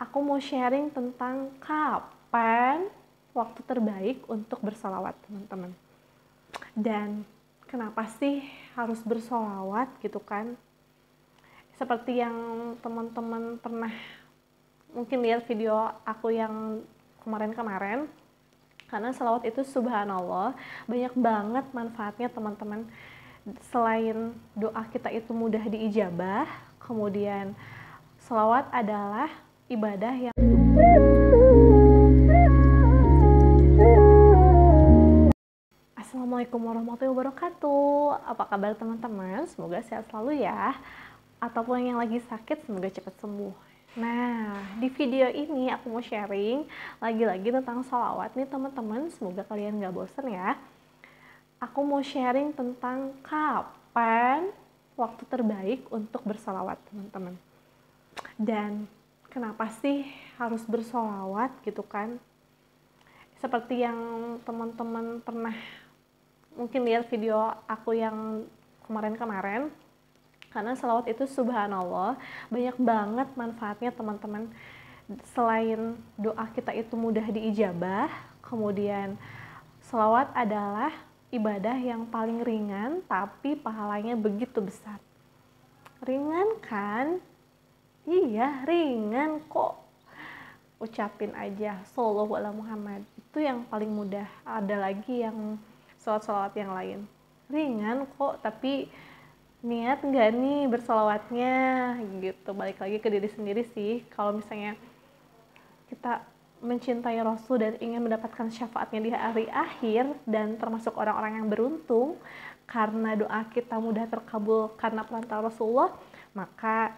aku mau sharing tentang kapan waktu terbaik untuk bersolawat teman-teman. Dan kenapa sih harus bersolawat gitu kan? Seperti yang teman-teman pernah mungkin lihat video aku yang kemarin-kemarin, karena selawat itu subhanallah banyak banget manfaatnya teman-teman. Selain doa kita itu mudah diijabah, kemudian selawat adalah ibadah yang Assalamualaikum warahmatullahi wabarakatuh Apa kabar teman-teman? Semoga sehat selalu ya Ataupun yang lagi sakit semoga cepat sembuh Nah, di video ini aku mau sharing lagi-lagi tentang salawat nih teman-teman Semoga kalian gak bosen ya Aku mau sharing tentang kapan waktu terbaik untuk bersalawat teman-teman Dan kenapa sih harus bersolawat gitu kan seperti yang teman-teman pernah mungkin lihat video aku yang kemarin-kemarin karena selawat itu subhanallah banyak banget manfaatnya teman-teman selain doa kita itu mudah diijabah kemudian selawat adalah ibadah yang paling ringan tapi pahalanya begitu besar ringan kan iya ringan kok ucapin aja Sallallahu ala Muhammad itu yang paling mudah ada lagi yang sholat-sholat yang lain ringan kok tapi niat nggak nih bersolawatnya gitu balik lagi ke diri sendiri sih kalau misalnya kita mencintai Rasul dan ingin mendapatkan syafaatnya di hari akhir dan termasuk orang-orang yang beruntung karena doa kita mudah terkabul karena perantara Rasulullah maka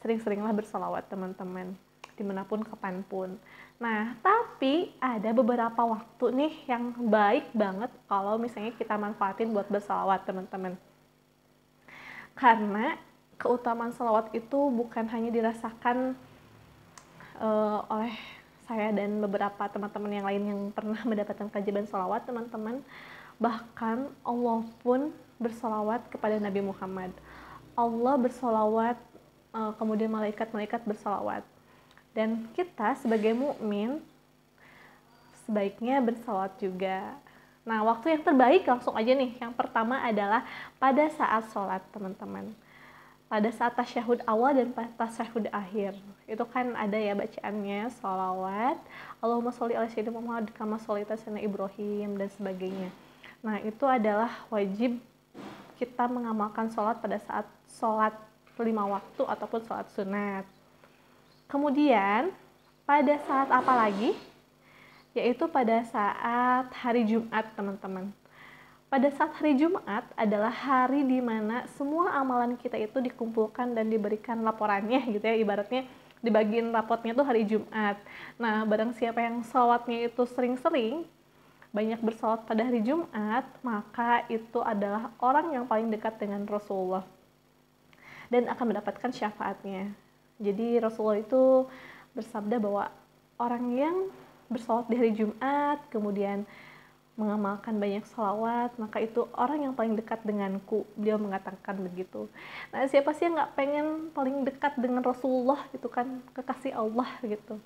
sering-seringlah bersolawat teman-teman dimanapun kapanpun. Nah, tapi ada beberapa waktu nih yang baik banget kalau misalnya kita manfaatin buat bersolawat teman-teman. Karena keutamaan solawat itu bukan hanya dirasakan uh, oleh saya dan beberapa teman-teman yang lain yang pernah mendapatkan kajian solawat teman-teman. Bahkan Allah pun bersolawat kepada Nabi Muhammad. Allah bersolawat Eh, kemudian malaikat-malaikat bersolawat. Dan kita sebagai mukmin sebaiknya bersolat juga. Nah, waktu yang terbaik langsung aja nih. Yang pertama adalah pada saat sholat, teman-teman. Pada saat tasyahud awal dan tasyahud akhir. Itu kan ada ya bacaannya, sholawat, Allahumma sholli ala sayyidina Muhammad, kama sholli Ibrahim, dan sebagainya. Nah, itu adalah wajib kita mengamalkan sholat pada saat sholat lima waktu ataupun sholat sunat. Kemudian pada saat apa lagi? Yaitu pada saat hari Jumat teman-teman. Pada saat hari Jumat adalah hari di mana semua amalan kita itu dikumpulkan dan diberikan laporannya gitu ya ibaratnya dibagiin rapotnya tuh hari Jumat. Nah, barang siapa yang sholatnya itu sering-sering, banyak bersolat pada hari Jumat, maka itu adalah orang yang paling dekat dengan Rasulullah dan akan mendapatkan syafaatnya. Jadi Rasulullah itu bersabda bahwa orang yang bersolat di hari Jumat, kemudian mengamalkan banyak salawat, maka itu orang yang paling dekat denganku. Beliau mengatakan begitu. Nah, siapa sih yang nggak pengen paling dekat dengan Rasulullah gitu kan, kekasih Allah gitu.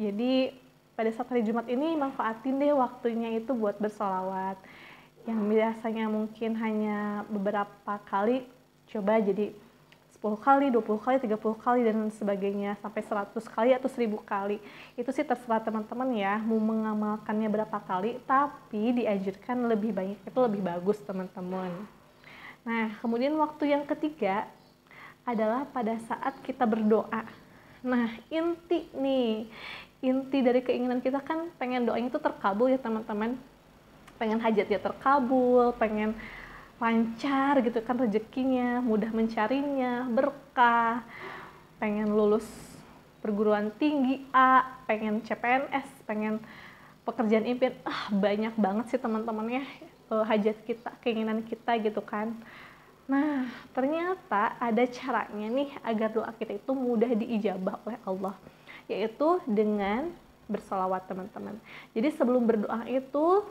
Jadi pada saat hari Jumat ini manfaatin deh waktunya itu buat bersolawat. Yang biasanya mungkin hanya beberapa kali coba jadi 10 kali, 20 kali, 30 kali, dan sebagainya, sampai 100 kali atau 1000 kali. Itu sih terserah teman-teman ya, mau mengamalkannya berapa kali, tapi dianjurkan lebih banyak itu lebih bagus teman-teman. Nah, kemudian waktu yang ketiga adalah pada saat kita berdoa. Nah, inti nih, inti dari keinginan kita kan pengen doanya itu terkabul ya teman-teman. Pengen hajatnya terkabul, pengen lancar gitu kan rezekinya, mudah mencarinya, berkah, pengen lulus perguruan tinggi A, pengen CPNS, pengen pekerjaan impian, ah banyak banget sih teman-temannya eh, hajat kita, keinginan kita gitu kan. Nah, ternyata ada caranya nih agar doa kita itu mudah diijabah oleh Allah, yaitu dengan bersolawat teman-teman. Jadi sebelum berdoa itu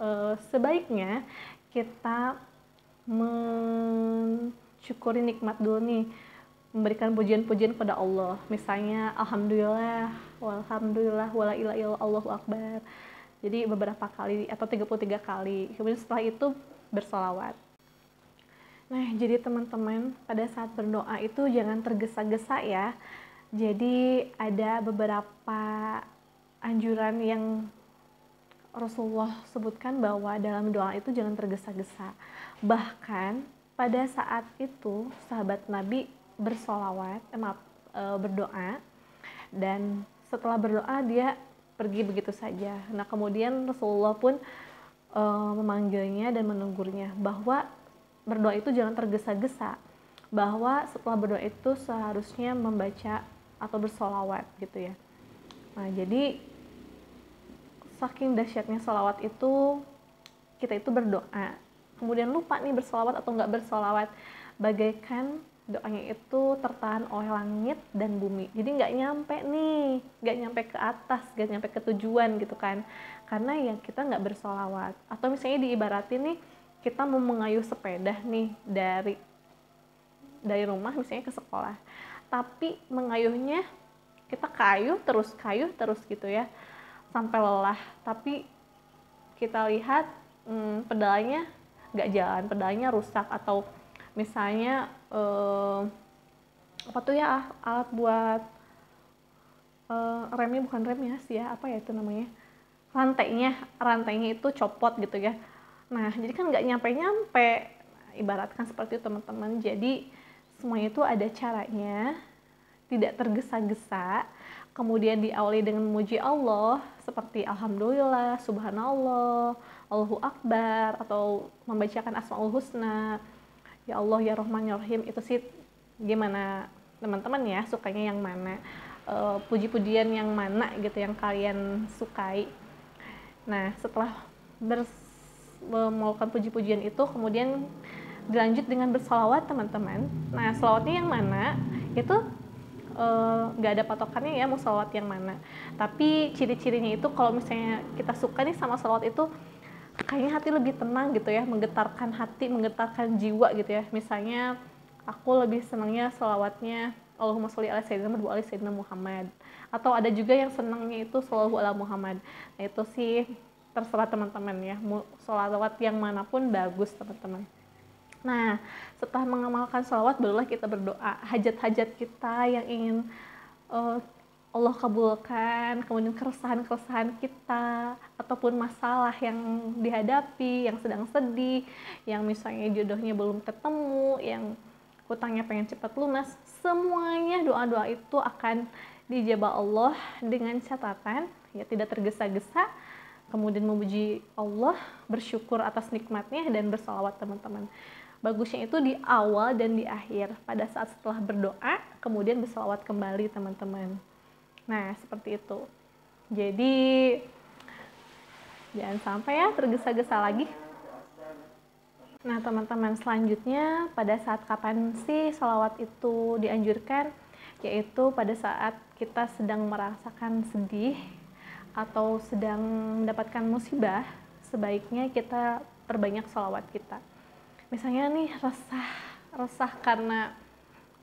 eh, sebaiknya kita mensyukuri nikmat dulu nih memberikan pujian-pujian kepada Allah misalnya alhamdulillah walhamdulillah wala ila Allahu akbar jadi beberapa kali atau 33 kali kemudian setelah itu bersolawat nah jadi teman-teman pada saat berdoa itu jangan tergesa-gesa ya jadi ada beberapa anjuran yang Rasulullah sebutkan bahwa dalam doa itu jangan tergesa-gesa. Bahkan pada saat itu sahabat Nabi bersolawat, eh, maaf, e, berdoa dan setelah berdoa dia pergi begitu saja. Nah kemudian Rasulullah pun e, memanggilnya dan menegurnya bahwa berdoa itu jangan tergesa-gesa bahwa setelah berdoa itu seharusnya membaca atau bersolawat gitu ya. Nah jadi saking dahsyatnya salawat itu kita itu berdoa kemudian lupa nih bersolawat atau nggak bersolawat bagaikan doanya itu tertahan oleh langit dan bumi jadi nggak nyampe nih nggak nyampe ke atas nggak nyampe ke tujuan gitu kan karena ya kita nggak bersolawat atau misalnya diibaratin nih kita mau mengayuh sepeda nih dari dari rumah misalnya ke sekolah tapi mengayuhnya kita kayuh terus kayuh terus gitu ya sampai lelah tapi kita lihat hmm, pedalnya nggak jalan pedalnya rusak atau misalnya eh, apa tuh ya ah, alat buat eh, remnya bukan remnya sih ya apa ya itu namanya rantainya rantainya itu copot gitu ya nah jadi kan nggak nyampe nyampe ibaratkan seperti itu teman-teman jadi semuanya itu ada caranya tidak tergesa-gesa kemudian diawali dengan memuji Allah seperti alhamdulillah, subhanallah, Allahu akbar atau membacakan asmaul husna. Ya Allah ya Rahman ya Rahim itu sih gimana teman-teman ya sukanya yang mana uh, puji-pujian yang mana gitu yang kalian sukai. Nah, setelah melakukan puji-pujian itu kemudian dilanjut dengan bersolawat teman-teman. Nah, solawatnya yang mana? Itu Eh, nggak uh, ada patokannya ya mau sholat yang mana tapi ciri-cirinya itu kalau misalnya kita suka nih sama sholat itu kayaknya hati lebih tenang gitu ya menggetarkan hati menggetarkan jiwa gitu ya misalnya aku lebih senangnya sholawatnya Allahumma sholli ala sayyidina Muhammad wa ala sayyidina Muhammad atau ada juga yang senangnya itu sholawat ala Muhammad nah itu sih terserah teman-teman ya sholawat yang manapun bagus teman-teman Nah, setelah mengamalkan salawat, barulah kita berdoa. Hajat-hajat kita yang ingin uh, Allah kabulkan, kemudian keresahan-keresahan kita, ataupun masalah yang dihadapi, yang sedang sedih, yang misalnya jodohnya belum ketemu, yang hutangnya pengen cepat lunas, semuanya doa-doa itu akan dijabah Allah dengan catatan ya tidak tergesa-gesa, kemudian memuji Allah, bersyukur atas nikmatnya dan bersalawat teman-teman. Bagusnya itu di awal dan di akhir. Pada saat setelah berdoa, kemudian bersolawat kembali teman-teman. Nah, seperti itu. Jadi, jangan sampai ya tergesa-gesa lagi. Nah, teman-teman, selanjutnya pada saat kapan sih solawat itu dianjurkan? Yaitu pada saat kita sedang merasakan sedih atau sedang mendapatkan musibah, sebaiknya kita perbanyak solawat kita misalnya nih resah resah karena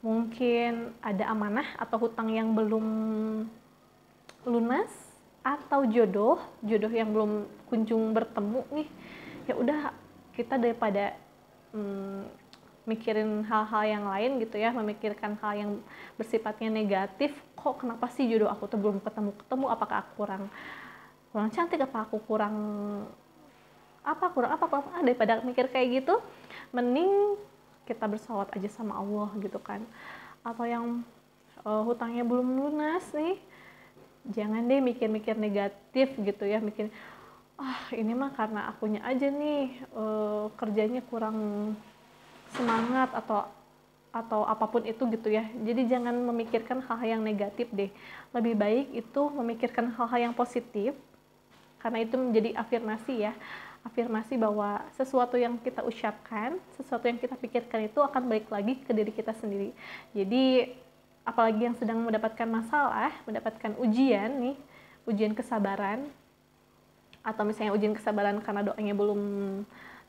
mungkin ada amanah atau hutang yang belum lunas atau jodoh jodoh yang belum kunjung bertemu nih ya udah kita daripada hmm, mikirin hal-hal yang lain gitu ya memikirkan hal yang bersifatnya negatif kok kenapa sih jodoh aku tuh belum ketemu ketemu apakah aku kurang kurang cantik apa aku kurang apa kurang apa kurang ah daripada mikir kayak gitu mending kita bersolat aja sama Allah gitu kan atau yang uh, hutangnya belum lunas nih jangan deh mikir-mikir negatif gitu ya mikir ah ini mah karena akunya aja nih uh, kerjanya kurang semangat atau atau apapun itu gitu ya. Jadi jangan memikirkan hal-hal yang negatif deh. Lebih baik itu memikirkan hal-hal yang positif karena itu menjadi afirmasi ya afirmasi bahwa sesuatu yang kita ucapkan, sesuatu yang kita pikirkan itu akan balik lagi ke diri kita sendiri. Jadi apalagi yang sedang mendapatkan masalah, mendapatkan ujian nih, ujian kesabaran atau misalnya ujian kesabaran karena doanya belum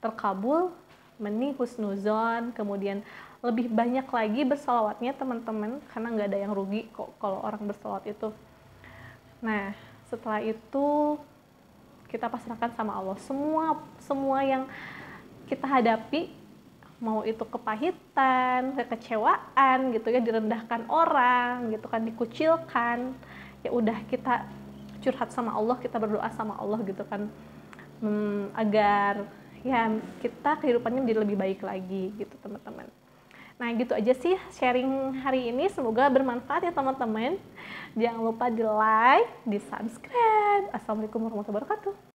terkabul, meni husnuzon, kemudian lebih banyak lagi bersolawatnya teman-teman karena nggak ada yang rugi kok kalau orang bersolawat itu. Nah, setelah itu kita pasrahkan sama Allah semua semua yang kita hadapi mau itu kepahitan, kekecewaan gitu ya direndahkan orang gitu kan dikucilkan ya udah kita curhat sama Allah kita berdoa sama Allah gitu kan hmm, agar ya kita kehidupannya menjadi lebih baik lagi gitu teman-teman. Nah, gitu aja sih sharing hari ini. Semoga bermanfaat ya teman-teman. Jangan lupa di like, di subscribe. Assalamualaikum warahmatullahi wabarakatuh.